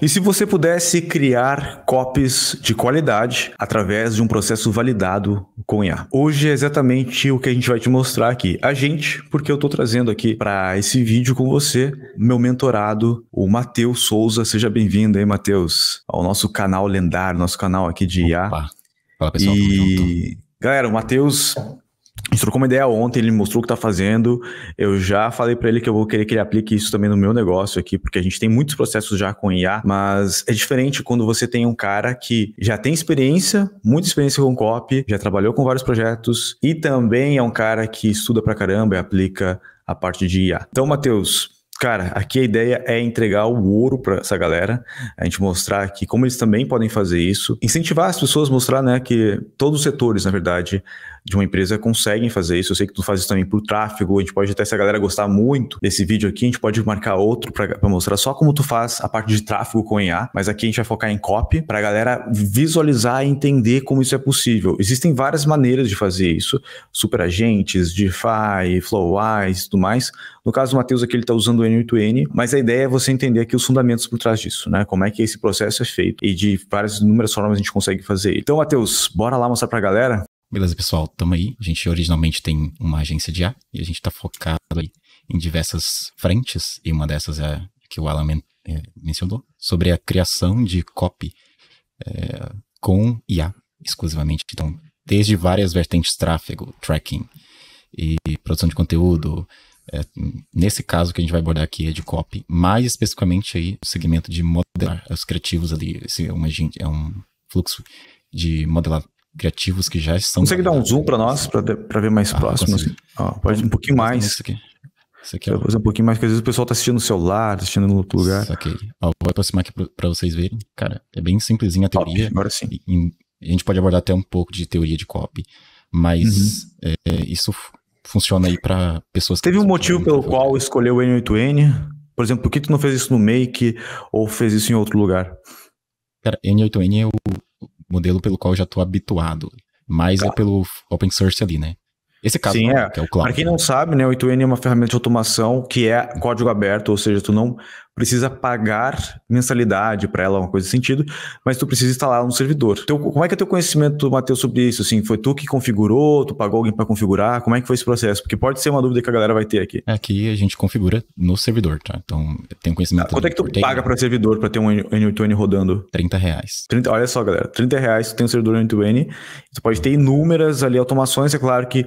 E se você pudesse criar copies de qualidade através de um processo validado com IA? Hoje é exatamente o que a gente vai te mostrar aqui. A gente, porque eu estou trazendo aqui para esse vídeo com você, meu mentorado, o Matheus Souza. Seja bem-vindo aí, Matheus, ao nosso canal lendário, nosso canal aqui de IA. Opa. Fala, pessoal. E... Galera, o Matheus a gente trocou uma ideia ontem, ele me mostrou o que está fazendo. Eu já falei para ele que eu vou querer que ele aplique isso também no meu negócio aqui, porque a gente tem muitos processos já com IA, mas é diferente quando você tem um cara que já tem experiência, muita experiência com copy, já trabalhou com vários projetos e também é um cara que estuda pra caramba e aplica a parte de IA. Então, Matheus, Cara, aqui a ideia é entregar o ouro para essa galera, a gente mostrar aqui como eles também podem fazer isso, incentivar as pessoas, a mostrar né, que todos os setores, na verdade, de uma empresa conseguem fazer isso. Eu sei que tu faz isso também para o tráfego, a gente pode até, se a galera gostar muito desse vídeo aqui, a gente pode marcar outro para mostrar só como tu faz a parte de tráfego com IA, mas aqui a gente vai focar em copy, para a galera visualizar e entender como isso é possível. Existem várias maneiras de fazer isso, superagentes, DeFi, FlowWise e tudo mais, no caso do Matheus aqui, ele está usando o N8N, mas a ideia é você entender aqui os fundamentos por trás disso, né? Como é que esse processo é feito e de várias inúmeras formas a gente consegue fazer Então, Matheus, bora lá mostrar para a galera? Beleza, pessoal, estamos aí. A gente originalmente tem uma agência de A e a gente está focado aí em diversas frentes, e uma dessas é que o Alan men é, mencionou, sobre a criação de copy é, com IA exclusivamente. Então, desde várias vertentes tráfego, tracking e produção de conteúdo, é, nesse caso que a gente vai abordar aqui é de copy, mais especificamente aí o segmento de modelar os criativos ali, esse é, uma, é um fluxo de modelar criativos que já estão... Consegue dar um zoom para nós, para ver mais ah, próximo? Assim. Ah, pode um pouquinho mais. Isso aqui. Isso aqui é um... um pouquinho mais, porque às vezes o pessoal tá assistindo no celular, tá assistindo no outro lugar. Saquei. Ó, vou aproximar aqui para vocês verem. Cara, é bem simplesinha a teoria. Top, agora sim. E, em, a gente pode abordar até um pouco de teoria de copy, mas uhum. é, isso funciona aí para pessoas que. Teve um motivo pelo qual escolheu o N8N? Por exemplo, por que tu não fez isso no Make ou fez isso em outro lugar? Cara, N8N é o modelo pelo qual eu já estou habituado, mas é tá. pelo open source ali, né? Esse caso Sim, não, é. é o cloud. Para quem não sabe, né, o 8N é uma ferramenta de automação que é código aberto, ou seja, tu não precisa pagar mensalidade para ela, uma coisa de sentido, mas tu precisa instalar um servidor. Então, como é que é teu conhecimento, Matheus, sobre isso? Assim, foi tu que configurou, tu pagou alguém para configurar? Como é que foi esse processo? Porque pode ser uma dúvida que a galera vai ter aqui. Aqui é a gente configura no servidor, tá? Então, tem conhecimento... Ah, quanto é que tu porteiro? paga para servidor para ter um n 8 n rodando? 30 reais. 30, olha só, galera, 30 reais tu tem um servidor n 8 n tu pode ter inúmeras ali automações, é claro que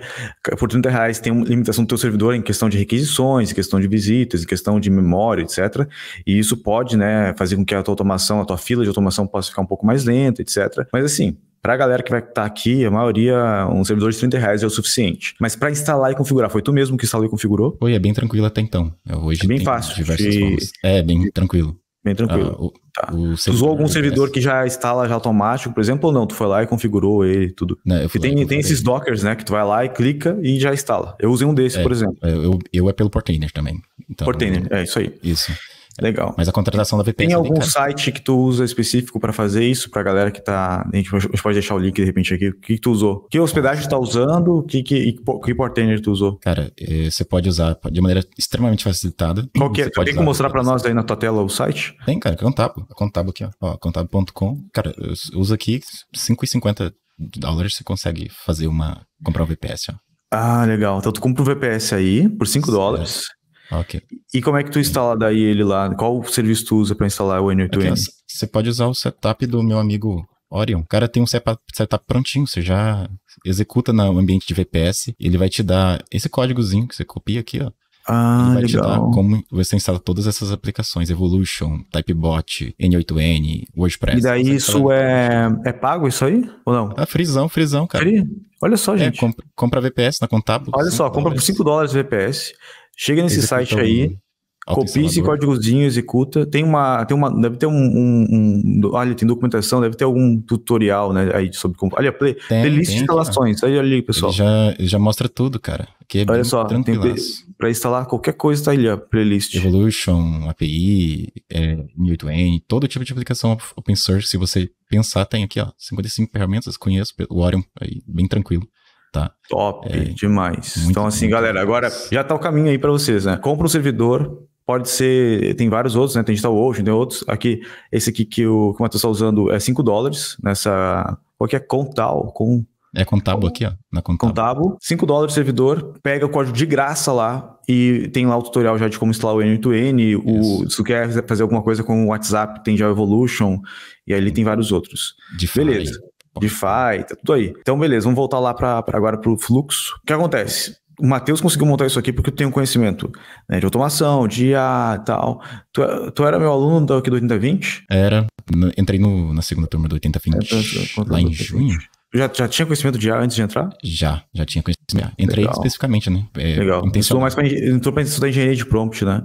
por 30 reais tem uma limitação do teu servidor em questão de requisições, em questão de visitas, em questão de memória, etc., e isso pode, né, fazer com que a tua automação, a tua fila de automação possa ficar um pouco mais lenta, etc. Mas assim, para a galera que vai estar tá aqui, a maioria, um servidor de 30 reais é o suficiente. Mas para instalar e configurar, foi tu mesmo que instalou e configurou? Foi, é bem tranquilo até então. É, hoje é bem fácil. Diversas É, bem tranquilo. Bem tranquilo. Ah, o, tá. o usou algum é servidor que já instala já automático, por exemplo, ou não? Tu foi lá e configurou ele tudo. Não, tem, tem esses Dockers, né? Que tu vai lá e clica e já instala. Eu usei um desse, é, por exemplo. É, eu, eu é pelo Portainer também. Então, Portainer, eu, é isso aí. Isso. Legal. Mas a contratação da VPN. É tem algum cara. site que tu usa específico para fazer isso para a galera que tá. A gente, pode deixar o link de repente aqui. O que, que tu usou? Que hospedagem tu tá usando? Que, que, que portainer tu usou? Cara, eh, você pode usar de maneira extremamente facilitada. Qual que é? Tem que mostrar para nós aí na tua tela o site? Tem, cara, Contabo. É Contabo aqui, ó. Contabo.com. Cara, usa aqui 5,50 dólares você consegue fazer uma. comprar um VPS, ó. Ah, legal. Então tu compra um VPS aí por 5 dólares. Ok. E como é que tu instala daí ele lá? Qual serviço tu usa para instalar o N8N? Okay, você pode usar o setup do meu amigo Orion. O cara tem um setup, prontinho, você já executa no ambiente de VPS, ele vai te dar esse códigozinho que você copia aqui, ó. Ah, ele vai legal. te dar como você instala todas essas aplicações, Evolution, Typebot, N8N, WordPress. E daí isso é... é pago isso aí? Ou não? Ah, frisão, frisão, cara. Free? Olha só, é, gente. É, compra, compra VPS na Contabo. Olha só, dólares. compra por 5 dólares VPS. Chega nesse site aí, copia esse códigozinho, executa. Tem uma, tem uma, deve ter um, um, um, olha, tem documentação, deve ter algum tutorial, né, aí sobre como. Olha, play, tem, playlist de instalações, olha ali, pessoal. Ele já, já mostra tudo, cara. É olha só, para instalar qualquer coisa tá ali a playlist. Evolution, API, é, n todo tipo de aplicação open source, se você pensar, tem aqui, ó, 55 ferramentas, conheço o Orion, aí, bem tranquilo tá? Top, é, demais. Então, assim, galera, agora já tá o caminho aí para vocês, né? Compra um servidor, pode ser, tem vários outros, né? Tem hoje tem outros. Aqui, esse aqui que o, que o Matheus está usando é 5 dólares nessa. Qualquer que é? Contal, com é Contabo aqui, ó. Na Contabo. Contabo, 5 dólares servidor, pega o código de graça lá e tem lá o tutorial já de como instalar o n 2 n O, se tu quer fazer alguma coisa com o WhatsApp, tem já Evolution e aí ele tem vários outros. Beleza. DeFi, tá tudo aí. Então, beleza, vamos voltar lá para agora para o fluxo. O que acontece? O Matheus conseguiu montar isso aqui porque eu tenho conhecimento né, de automação, de IA e tal. Tu, tu, era meu aluno do, aqui do 8020? Era. Entrei no, na segunda turma do 8020, é, lá em junho. Já, já tinha conhecimento de IA antes de entrar? Já, já tinha conhecimento. Entrei Legal. especificamente, né? É, Legal. Entrou mais para entrou pra estudar engenharia de prompt, né?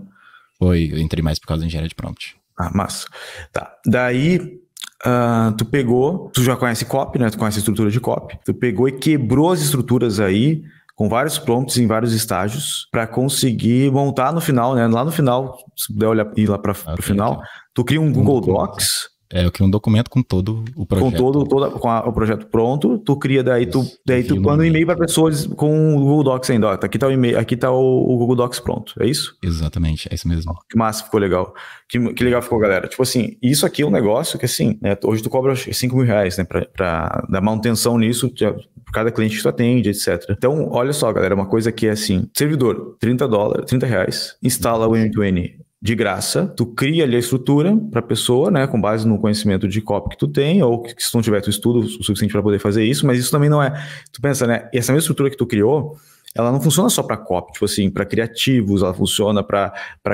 Foi, eu entrei mais por causa da engenharia de prompt. Ah, massa. Tá. Daí, Uh, tu pegou, tu já conhece copy, né? Tu conhece a estrutura de copy. Tu pegou e quebrou as estruturas aí com vários prompts em vários estágios para conseguir montar no final, né? Lá no final, se puder olhar ir lá para o ah, final, tu cria um Google Docs é, o que um documento com todo o projeto. Com todo, toda, com a, o projeto pronto, tu cria, daí Isso. tu, daí tu manda um e-mail para pessoas com o Google Docs ainda. Ó, tá aqui tá o e-mail, aqui tá o, o, Google Docs pronto. É isso? Exatamente, é isso mesmo. Que massa, ficou legal. Que, que legal ficou, galera. Tipo assim, isso aqui é um negócio que assim, né, hoje tu cobra 5 mil reais, né, pra, pra dar manutenção nisso, por é, cada cliente que tu atende, etc. Então, olha só, galera, uma coisa que é assim, servidor, 30 dólares, 30 reais, instala o M2N de graça, tu cria ali a estrutura para a pessoa, né, com base no conhecimento de copy que tu tem, ou que se tu não tiver tu estudo o suficiente para poder fazer isso, mas isso também não é, tu pensa, né, essa mesma estrutura que tu criou, ela não funciona só para copy, tipo assim, para criativos, ela funciona para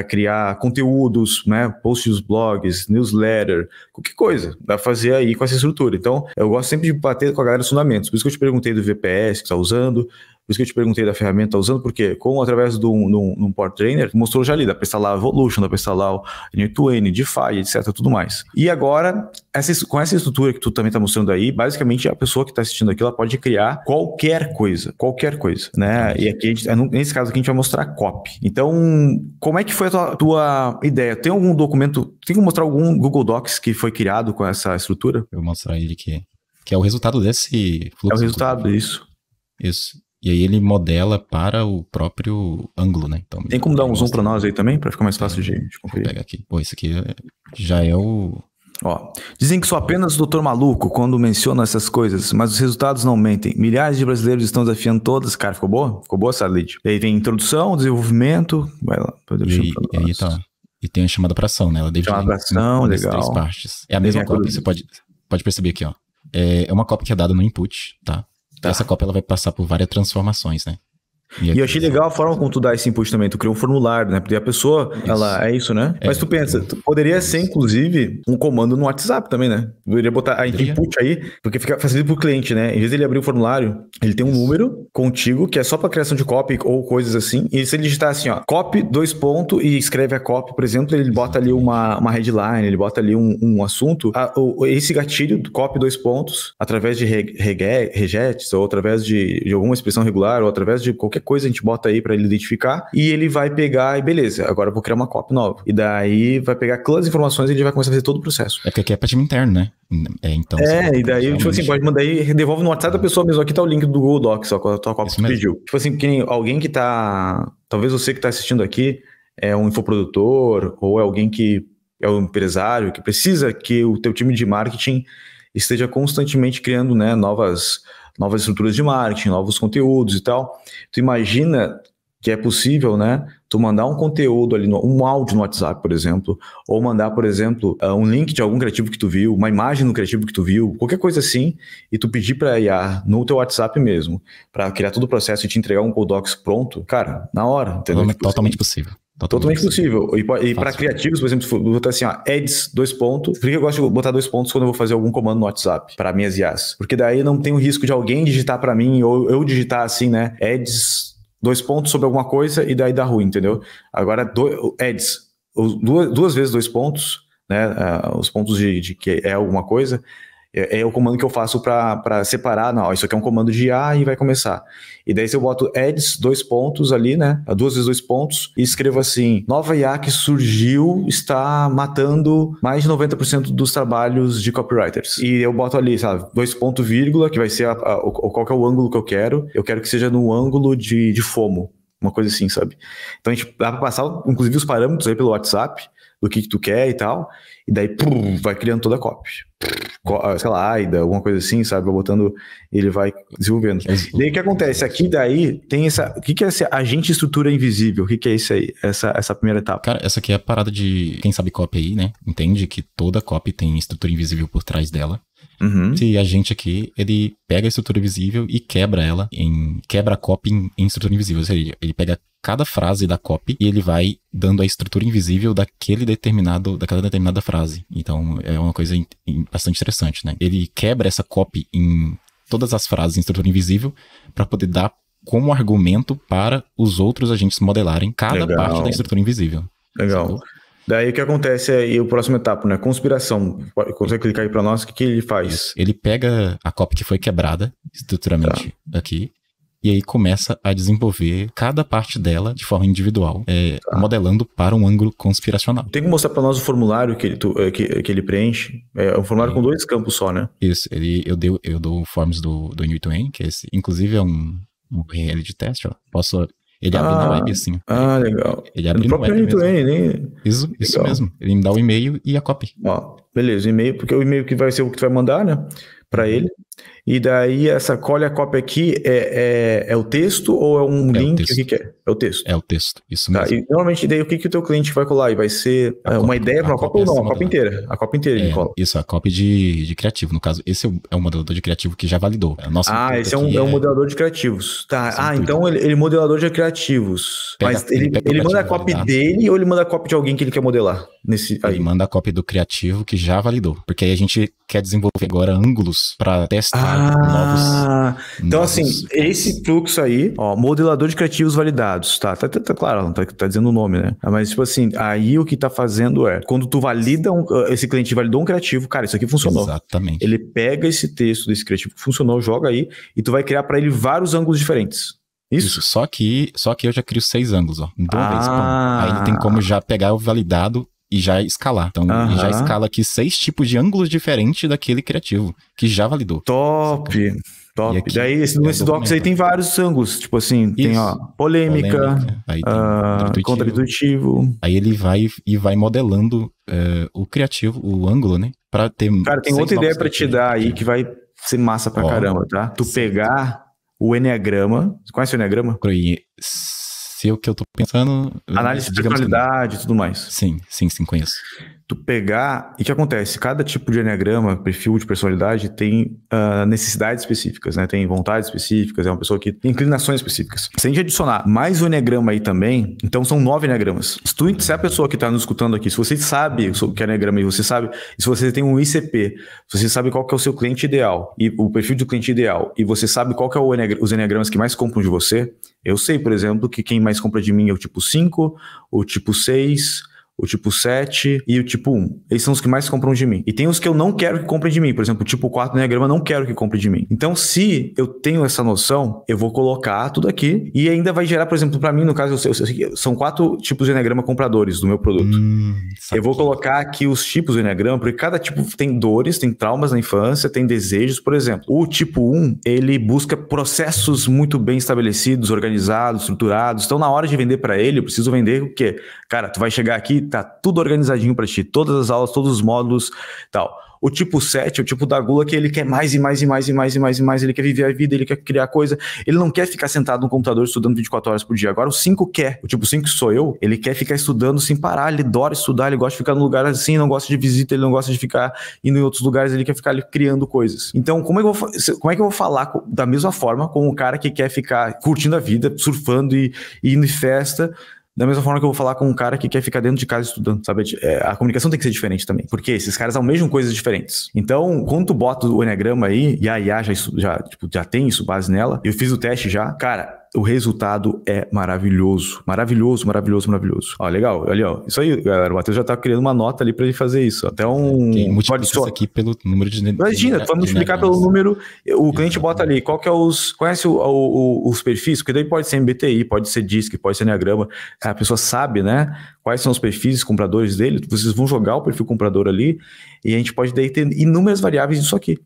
criar conteúdos, né, posts, blogs, newsletter, qualquer coisa, dá pra fazer aí com essa estrutura. Então, eu gosto sempre de bater com a galera os fundamentos, por isso que eu te perguntei do VPS que está usando, por isso que eu te perguntei da ferramenta tá usando, porque como através de um, de um, Port Trainer, mostrou já ali, dá para instalar Evolution, dá para instalar o N2N, DeFi, etc, tudo mais. E agora, essa, com essa estrutura que tu também está mostrando aí, basicamente a pessoa que está assistindo aqui, ela pode criar qualquer coisa, qualquer coisa, né? E aqui, gente, é, nesse caso aqui, a gente vai mostrar copy. Então, como é que foi a tua, tua ideia? Tem algum documento, tem que mostrar algum Google Docs que foi criado com essa estrutura? Eu vou mostrar ele aqui. Que é o resultado desse fluxo. É o resultado, isso. Isso. E aí ele modela para o próprio ângulo, né? Então, Tem como dar um zoom para nós aí também, para ficar mais fácil de, de conferir? Pega aqui. Pô, isso aqui é, já é o... Ó, dizem que sou apenas o doutor maluco quando menciono essas coisas, mas os resultados não mentem. Milhares de brasileiros estão desafiando todas. Cara, ficou boa? Ficou boa essa lead? aí vem introdução, desenvolvimento, vai lá. E, aí tá. E tem a chamada para ação, né? Ela deixa. chamada pra ação, legal. três partes. É a mesma cópia, você pode, pode perceber aqui, ó. É, é uma cópia que é dada no input, tá? Tá. Essa Copa ela vai passar por várias transformações, né? E, e eu achei legal a forma como tu dá esse impulso também. Tu cria um formulário, né? Porque a pessoa, isso. ela é isso, né? É, Mas tu pensa, tu poderia ser, inclusive, um comando no WhatsApp também, né? Poderia botar ah, a input aí, porque fica facilito pro cliente, né? Em vez dele abrir o formulário, ele tem um isso. número contigo que é só para criação de copy ou coisas assim. E se ele digitar assim, ó, copy, dois pontos e escreve a copy, por exemplo, ele bota ali uma, uma headline, ele bota ali um, um assunto. A, o, esse gatilho, copy, dois pontos, através de re, re, ou através de, de alguma expressão regular ou através de qualquer coisa, a gente bota aí para ele identificar e ele vai pegar e beleza, agora eu vou criar uma copy nova. E daí vai pegar aquelas informações e ele vai começar a fazer todo o processo. É porque aqui é para time interno, né? É, então. É, e daí, tipo assim, pode mandar aí, devolve no WhatsApp da pessoa mesmo. Aqui tá o link do Google Docs, ó, com é a tua cópia que pediu. Tipo assim, que nem alguém que tá. Talvez você que tá assistindo aqui é um infoprodutor ou é alguém que é um empresário que precisa que o teu time de marketing esteja constantemente criando né, novas novas estruturas de marketing, novos conteúdos e tal. Tu imagina que é possível, né? Tu mandar um conteúdo ali, no, um áudio no WhatsApp, por exemplo, ou mandar, por exemplo, ah, um link de algum criativo que tu viu, uma imagem do criativo que tu viu, qualquer coisa assim, e tu pedir para IA no teu WhatsApp mesmo, para criar todo o processo e te entregar um Google pronto, cara, na hora, entendeu? É totalmente tipo assim, possível. Tá Totalmente, Totalmente possível. E, e tá para criativos, por exemplo, botar assim, ó, ads, dois pontos. Por que eu gosto de botar dois pontos quando eu vou fazer algum comando no WhatsApp para minhas IAs? Porque daí não tem o risco de alguém digitar para mim ou eu digitar assim, né? Ads, dois pontos sobre alguma coisa e daí dá ruim, entendeu? Agora, do, ads, duas, duas vezes dois pontos, né? Uh, os pontos de, de que é alguma coisa é, é o comando que eu faço para separar, não, isso aqui é um comando de IA e vai começar. E daí eu boto adds, dois pontos ali, né? Duas vezes dois pontos, e escrevo assim: nova IA que surgiu está matando mais de 90% dos trabalhos de copywriters. E eu boto ali, sabe, dois ponto vírgula, que vai ser a, a, o, qual que é o ângulo que eu quero. Eu quero que seja no ângulo de, de FOMO, uma coisa assim, sabe? Então a gente dá para passar, inclusive, os parâmetros aí pelo WhatsApp do que, que tu quer e tal. E daí pum, vai criando toda a copy. Ah, sei lá, AIDA, alguma coisa assim, sabe? Vai botando, ele vai desenvolvendo. E daí o que acontece? Aqui daí tem essa. O que, que é esse agente estrutura invisível? O que, que é isso aí? Essa, essa primeira etapa. Cara, essa aqui é a parada de quem sabe copy aí, né? Entende que toda copy tem estrutura invisível por trás dela. Uhum. a gente aqui, ele pega a estrutura invisível e quebra ela em. quebra a copy em, em estrutura invisível. Ou seja, ele pega cada frase da copy e ele vai dando a estrutura invisível daquele determinado, daquela determinada frase. Então é uma coisa in, in, bastante interessante, né? Ele quebra essa copy em todas as frases em estrutura invisível para poder dar como argumento para os outros agentes modelarem cada Legal. parte da estrutura invisível. Legal. Daí o que acontece é aí, o próximo etapa, né? Conspiração. Consegue clicar aí para nós, o que, que ele faz? Ele pega a cópia que foi quebrada estruturalmente tá. aqui e aí começa a desenvolver cada parte dela de forma individual, é, tá. modelando para um ângulo conspiracional. Tem que mostrar para nós o formulário que ele, tu, é, que, que, ele preenche. É um formulário é. com dois campos só, né? Isso, ele, eu, deu, eu dou forms do, do que é esse, inclusive é um, um de teste, ó. Posso ele abre ah, na web, assim. Ah, legal. Ele é abre é no próprio web mesmo. Nem... Isso, isso mesmo. Ele me dá o e-mail e a copy. Ó, beleza, o e-mail, porque é o e-mail que vai ser o que tu vai mandar, né? Para uhum. ele. E daí essa colhe a cópia aqui é, é, é o texto ou é um é link? O, o que, que, é? É o texto. É o texto, isso tá, mesmo. Tá, e normalmente daí o que, que o teu cliente vai colar? E vai ser a é, uma cópia, ideia para uma cópia, cópia ou é não? A cópia inteira. A cópia inteira ele é, cola. Isso, a cópia de, de criativo. No caso, esse é o modelador de criativo que já validou. Nossa ah, esse é um, é um modelador de criativos. Tá. Ah, então ele, ele modelador de criativos. Pega, mas ele, ele, ele manda a cópia validar. dele ou ele manda a cópia de alguém que ele quer modelar? Nesse, aí. Ele manda a cópia do criativo que já validou. Porque aí a gente quer desenvolver agora ângulos para até testado ah, então, assim, novos. Então, novos... assim, esse fluxo aí, ó, modelador de criativos validados, tá? Tá, tá, tá claro, não tá, tá dizendo o nome, né? Ah, mas, tipo assim, aí o que tá fazendo é, quando tu valida um, ah, esse cliente validou um criativo, cara, isso aqui funcionou. Exatamente. Ele pega esse texto desse criativo que funcionou, joga aí, e tu vai criar para ele vários ângulos diferentes. Isso? Isso? Só que só que eu já crio seis ângulos, ó. Então ah. aí ele tem ah. como já pegar o validado e já escalar. Então, já escala aqui seis tipos de ângulos diferentes daquele criativo, que já validou. Top! Saca? Top. Aqui, Daí, esse, é nesse docs aí tem vários ângulos. Tipo assim, Isso. tem ó, polêmica, polêmica. Aí tem uh, Aí ele vai e vai modelando uh, o criativo, o ângulo, né? Pra ter. Cara, tem outra ideia para te dar aí que vai ser massa pra ó, caramba, tá? Tu certo. pegar o Enneagrama. Você conhece o Enneagrama? Conheço se o que eu estou pensando. Análise de qualidade, e tudo mais. Sim, sim, sim, conheço tu pegar. E o que acontece? Cada tipo de enneagrama, perfil de personalidade tem uh, necessidades específicas, né? Tem vontades específicas, é uma pessoa que tem inclinações específicas. Se a gente adicionar mais um enneagrama aí também, então são nove enneagramas. Se, tu, se a pessoa que está nos escutando aqui, se você sabe o que é enneagrama e você sabe, se você tem um ICP, se você sabe qual que é o seu cliente ideal e o perfil do cliente ideal, e você sabe qual que é o os enneagramas que mais compram de você, eu sei, por exemplo, que quem mais compra de mim é o tipo 5, o tipo 6 o tipo 7 e o tipo 1. Eles são os que mais compram de mim. E tem os que eu não quero que comprem de mim. Por exemplo, o tipo 4 do Enneagrama, não quero que compre de mim. Então, se eu tenho essa noção, eu vou colocar tudo aqui e ainda vai gerar, por exemplo, para mim, no caso, eu, eu, são quatro tipos de Enneagrama compradores do meu produto. Hum, eu vou colocar aqui os tipos do Enneagrama, porque cada tipo tem dores, tem traumas na infância, tem desejos, por exemplo. O tipo 1, ele busca processos muito bem estabelecidos, organizados, estruturados. Então, na hora de vender para ele, eu preciso vender o quê? Cara, tu vai chegar aqui tá tudo organizadinho para ti, todas as aulas, todos os módulos, tal. O tipo 7, o tipo da gula que ele quer mais e mais e mais e mais e mais e mais, ele quer viver a vida, ele quer criar coisa, ele não quer ficar sentado no computador estudando 24 horas por dia. Agora o 5 quer, o tipo 5 sou eu, ele quer ficar estudando sem parar, ele adora estudar, ele gosta de ficar num lugar assim, não gosta de visita, ele não gosta de ficar indo em outros lugares, ele quer ficar ali, criando coisas. Então, como é, vou, como é, que eu vou falar da mesma forma com o cara que quer ficar curtindo a vida, surfando e, e indo em festa, da mesma forma que eu vou falar com um cara que quer ficar dentro de casa estudando, sabe? É, a comunicação tem que ser diferente também. Porque esses caras almejam coisas diferentes. Então, quando tu bota o Enneagrama aí, e a IA já, já, tipo, já tem isso, base nela, eu fiz o teste já, cara, o resultado é maravilhoso. Maravilhoso, maravilhoso, maravilhoso. Ó, legal. Olha, ó. Isso aí, galera. O Matheus já tá criando uma nota ali para ele fazer isso. Até um. Tem isso aqui pelo número de. Imagina, de... vamos multiplicar pelo número. O cliente bota ali. Qual que é os. Conhece o, o, os perfis? Porque daí pode ser MBTI, pode ser DISC, pode ser Enneagrama. A pessoa sabe, né? quais são os perfis compradores dele, vocês vão jogar o perfil comprador ali e a gente pode daí ter inúmeras variáveis nisso aqui.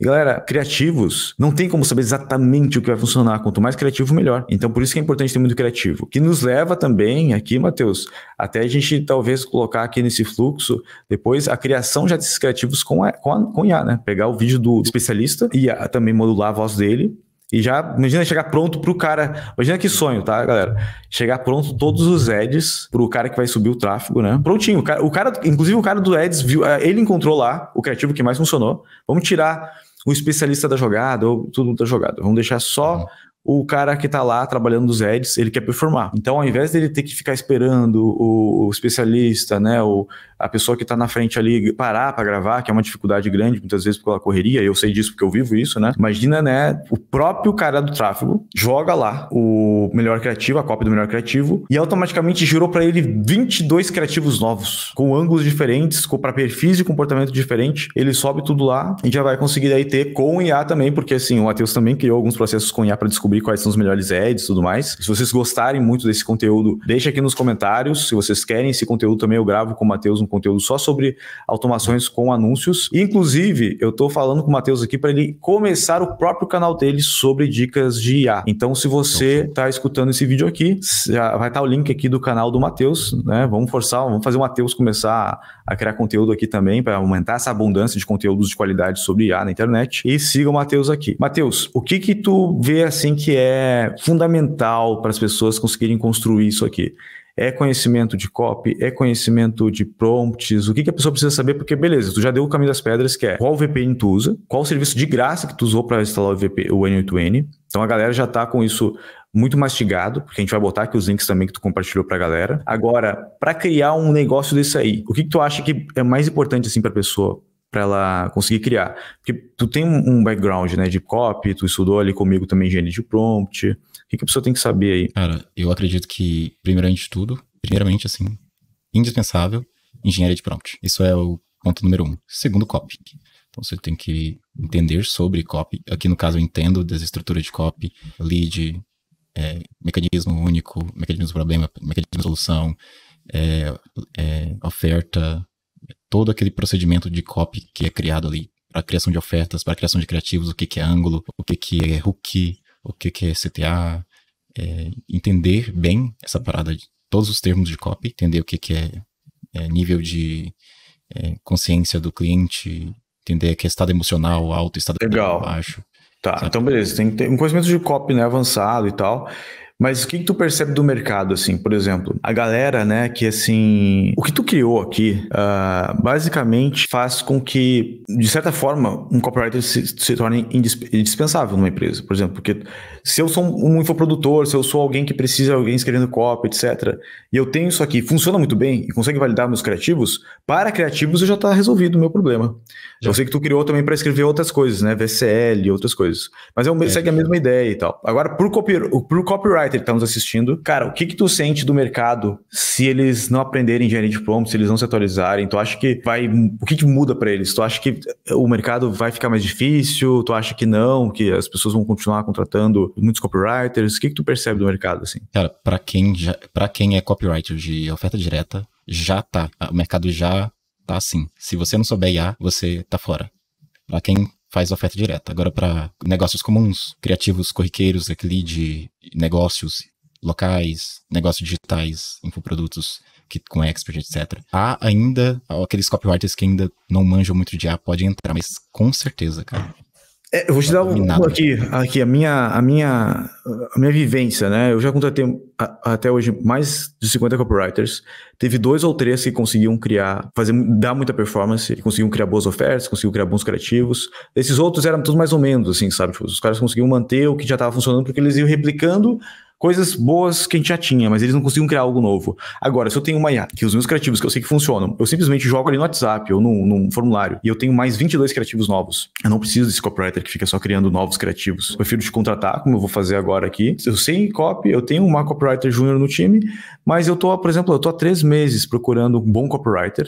E galera, criativos, não tem como saber exatamente o que vai funcionar, quanto mais criativo, melhor. Então por isso que é importante ter muito criativo. Que nos leva também aqui, Matheus, até a gente talvez colocar aqui nesse fluxo depois a criação já desses criativos com, a, com, a, com a IA, né? Pegar o vídeo do especialista e a, também modular a voz dele e já, imagina chegar pronto pro cara. Imagina que sonho, tá, galera? Chegar pronto todos os ads pro cara que vai subir o tráfego, né? Prontinho. O cara, o cara inclusive o cara do ads, viu, eh, ele encontrou lá o criativo que mais funcionou. Vamos tirar o especialista da jogada ou tudo da jogada. Vamos deixar só uhum o cara que está lá trabalhando dos ads, ele quer performar. Então, ao invés dele ter que ficar esperando o, o especialista, né, o, a pessoa que está na frente ali parar para gravar, que é uma dificuldade grande, muitas vezes pela correria, eu sei disso porque eu vivo isso, né? Imagina, né, o próprio cara do tráfego joga lá o melhor criativo, a cópia do melhor criativo, e automaticamente gerou para ele 22 criativos novos, com ângulos diferentes, com para perfis de comportamento diferente. Ele sobe tudo lá e já vai conseguir aí ter com IA também, porque assim, o Matheus também criou alguns processos com IA para descobrir descobrir quais são os melhores ads e tudo mais. Se vocês gostarem muito desse conteúdo, deixa aqui nos comentários. Se vocês querem esse conteúdo também, eu gravo com o Matheus um conteúdo só sobre automações com anúncios. Inclusive, eu tô falando com o Matheus aqui para ele começar o próprio canal dele sobre dicas de IA. Então, se você então, tá escutando esse vídeo aqui, vai estar tá o link aqui do canal do Matheus, né? Vamos forçar, vamos fazer o Matheus começar a criar conteúdo aqui também para aumentar essa abundância de conteúdos de qualidade sobre IA na internet. E siga o Matheus aqui. Matheus, o que que tu vê assim que é fundamental para as pessoas conseguirem construir isso aqui? É conhecimento de copy? É conhecimento de prompts? O que, que a pessoa precisa saber? Porque, beleza, tu já deu o caminho das pedras, que é qual VPN tu usa, qual o serviço de graça que tu usou para instalar o, VP, o N8N. Então, a galera já está com isso muito mastigado, porque a gente vai botar aqui os links também que tu compartilhou pra galera. Agora, para criar um negócio desse aí, o que, que tu acha que é mais importante assim pra pessoa? para ela conseguir criar. Porque tu tem um background, né, de copy, tu estudou ali comigo também engenharia de prompt. O que, a pessoa tem que saber aí? Cara, eu acredito que, primeiramente tudo, primeiramente, assim, indispensável, engenharia de prompt. Isso é o ponto número um. Segundo, copy. Então você tem que entender sobre copy. Aqui no caso eu entendo das estruturas de copy, lead, é, mecanismo único, mecanismo problema, mecanismo solução, é, é, oferta, todo aquele procedimento de copy que é criado ali para criação de ofertas, para criação de criativos, o que, que é ângulo, o que, que é hook, o que, que é CTA, é, entender bem essa parada, de todos os termos de copy, entender o que, que é, é nível de é, consciência do cliente, entender que é estado emocional alto, estado Legal. baixo. Tá, então beleza, tem que ter um conhecimento de copy né, avançado e tal. Mas o que, tu percebe do mercado, assim, por exemplo? A galera, né, que assim. O que tu criou aqui, uh, basicamente faz com que, de certa forma, um copywriter se, se torne indispensável numa empresa. Por exemplo, porque se eu sou um infoprodutor, se eu sou alguém que precisa de alguém escrevendo copy, etc., e eu tenho isso aqui, funciona muito bem e consegue validar meus criativos, para criativos eu já está resolvido o meu problema. Já. Eu sei que tu criou também para escrever outras coisas, né? VCL, outras coisas. Mas é um, é, segue a mesma ideia e tal. Agora, para o copy, pro copywriter, Carter que tá nos assistindo. Cara, o que que tu sente do mercado se eles não aprenderem engenharia de prompt, se eles não se atualizarem? Tu acha que vai... O que que muda para eles? Tu acha que o mercado vai ficar mais difícil? Tu acha que não? Que as pessoas vão continuar contratando muitos copywriters? O que que tu percebe do mercado, assim? Cara, para quem, já, pra quem é copywriter de oferta direta, já tá. O mercado já tá assim. Se você não souber IA, você tá fora. Para quem faz oferta direta. Agora, para negócios comuns, criativos corriqueiros, aquele de negócios locais, negócios digitais, infoprodutos que, com expert, etc. Há ainda aqueles copywriters que ainda não manjam muito de A, podem entrar, mas com certeza, cara, é, eu vou te dar um, aqui, aqui a, minha, a, minha, a minha vivência, né? Eu já contratei até hoje mais de 50 copywriters. Teve dois ou três que conseguiam criar, fazer, dar muita performance, conseguiam criar boas ofertas, conseguiam criar bons criativos. Esses outros eram todos mais ou menos, assim, sabe? Tipo, os caras conseguiam manter o que já estava funcionando porque eles iam replicando coisas boas que a gente já tinha, mas eles não conseguiam criar algo novo. Agora, se eu tenho uma IA, que os meus criativos que eu sei que funcionam, eu simplesmente jogo ali no WhatsApp ou num, num formulário e eu tenho mais 22 criativos novos. Eu não preciso desse copywriter que fica só criando novos criativos. Eu prefiro te contratar, como eu vou fazer agora aqui. Eu sei copy, eu tenho uma copywriter júnior no time, mas eu tô, por exemplo, eu tô há três meses procurando um bom copywriter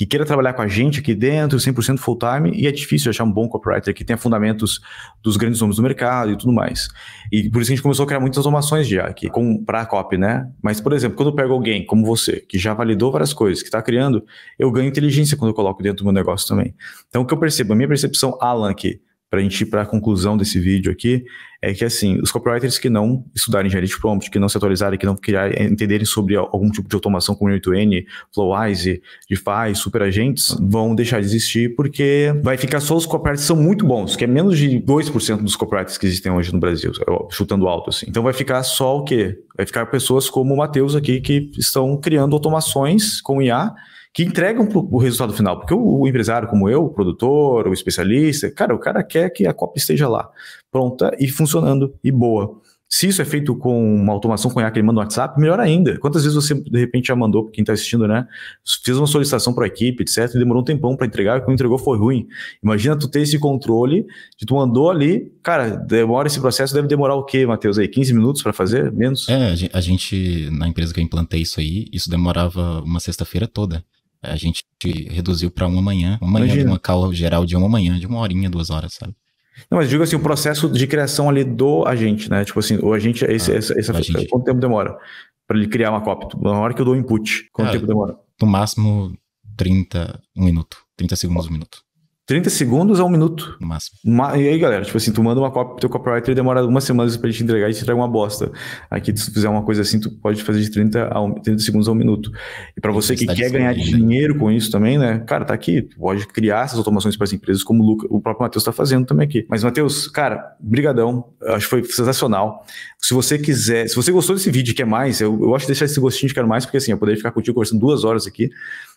que queira trabalhar com a gente aqui dentro, 100% full time, e é difícil achar um bom copywriter que tenha fundamentos dos grandes nomes do mercado e tudo mais. E por isso a gente começou a criar muitas automações já aqui para a copy, né? Mas, por exemplo, quando eu pego alguém como você, que já validou várias coisas, que está criando, eu ganho inteligência quando eu coloco dentro do meu negócio também. Então, o que eu percebo, a minha percepção, Alan, aqui, para a gente ir para a conclusão desse vídeo aqui, é que assim, os copywriters que não estudarem engenharia de prompt, que não se atualizarem, que não criar, entenderem sobre algum tipo de automação como n 8 n Flowise, DeFi, superagentes, vão deixar de existir porque vai ficar só os copywriters que são muito bons, que é menos de 2% dos copywriters que existem hoje no Brasil, é, chutando alto assim. Então vai ficar só o quê? Vai ficar pessoas como o Matheus aqui que estão criando automações com IA que entregam o resultado final. Porque o, o, empresário, como eu, o produtor, o especialista, cara, o cara quer que a copa esteja lá, pronta e funcionando e boa. Se isso é feito com uma automação com que ele manda um WhatsApp, melhor ainda. Quantas vezes você, de repente, já mandou, quem está assistindo, né? Fiz uma solicitação para a equipe, etc., e demorou um tempão para entregar, e quando entregou foi ruim. Imagina tu ter esse controle de tu mandou ali, cara, demora esse processo, deve demorar o quê, Matheus? Aí, 15 minutos para fazer? Menos? É, a gente, na empresa que eu implantei isso aí, isso demorava uma sexta-feira toda. A gente reduziu para uma manhã, uma manhã Imagina. de uma call geral de uma manhã, de uma horinha, duas horas, sabe? Não, mas digo assim, o processo de criação ali do agente, né? Tipo assim, o agente, ah, esse, ah, essa, essa, quanto tempo demora para ele criar uma cópia? Na hora que eu dou o input, quanto tempo demora? No máximo 30, um minuto, 30 segundos, um minuto. 30 segundos a um minuto. No máximo. Uma, e aí, galera, tipo assim, tu manda uma cópia pro teu copywriter e demora uma semana pra ele te entregar e te entrega uma bosta. Aqui, se tu fizer uma coisa assim, tu pode fazer de 30, a um, 30 segundos a um minuto. E para você que quer ganhar né? dinheiro com isso também, né? Cara, tá aqui. Tu pode criar essas automações para as empresas, como o, Luca, o próprio Matheus tá fazendo também aqui. Mas, Matheus, cara, brigadão. Eu acho que foi sensacional. Se você quiser, se você gostou desse vídeo e quer mais, eu, eu acho deixar esse gostinho de quero mais, porque assim, eu poderia ficar contigo conversando duas horas aqui.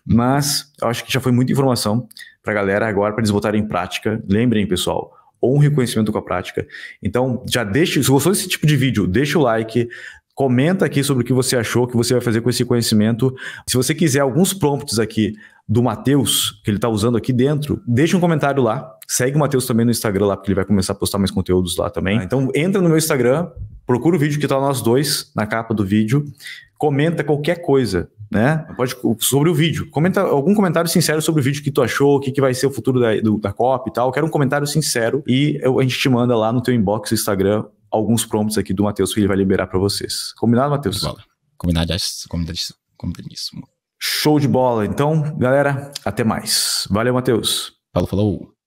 Mas eu acho que já foi muita informação para a galera agora, para eles botarem em prática. Lembrem, pessoal, ou um reconhecimento com a prática. Então, já deixa, se gostou desse tipo de vídeo, deixa o like, comenta aqui sobre o que você achou, o que você vai fazer com esse conhecimento. Se você quiser alguns prompts aqui do Matheus, que ele está usando aqui dentro, deixa um comentário lá. Segue o Matheus também no Instagram lá, porque ele vai começar a postar mais conteúdos lá também. Ah, então. então, entra no meu Instagram, procura o vídeo que está nós dois, na capa do vídeo comenta qualquer coisa, né? Pode, sobre o vídeo. Comenta algum comentário sincero sobre o vídeo que tu achou, o que, que vai ser o futuro da, do, da COP e tal. Quero um comentário sincero e eu, a gente te manda lá no teu inbox do Instagram alguns prompts aqui do Matheus que ele vai liberar para vocês. Combinado, Matheus? Combinado, é combinadíssimo. combinadíssimo. Show de bola. Então, galera, até mais. Valeu, Matheus. Falou, falou.